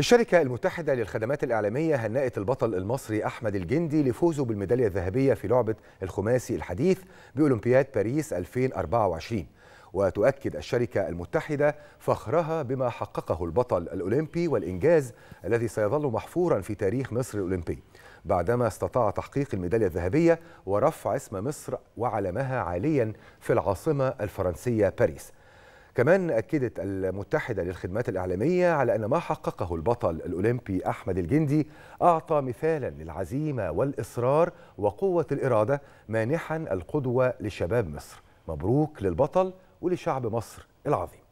الشركة المتحدة للخدمات الإعلامية هنأت البطل المصري أحمد الجندي لفوزه بالميدالية الذهبية في لعبة الخماسي الحديث بأولمبياد باريس 2024 وتؤكد الشركة المتحدة فخرها بما حققه البطل الأولمبي والإنجاز الذي سيظل محفورا في تاريخ مصر الأولمبي بعدما استطاع تحقيق الميدالية الذهبية ورفع اسم مصر وعلمها عاليا في العاصمة الفرنسية باريس كمان أكدت المتحدة للخدمات الإعلامية على أن ما حققه البطل الأولمبي أحمد الجندي أعطى مثالا للعزيمة والإصرار وقوة الإرادة مانحا القدوة لشباب مصر مبروك للبطل ولشعب مصر العظيم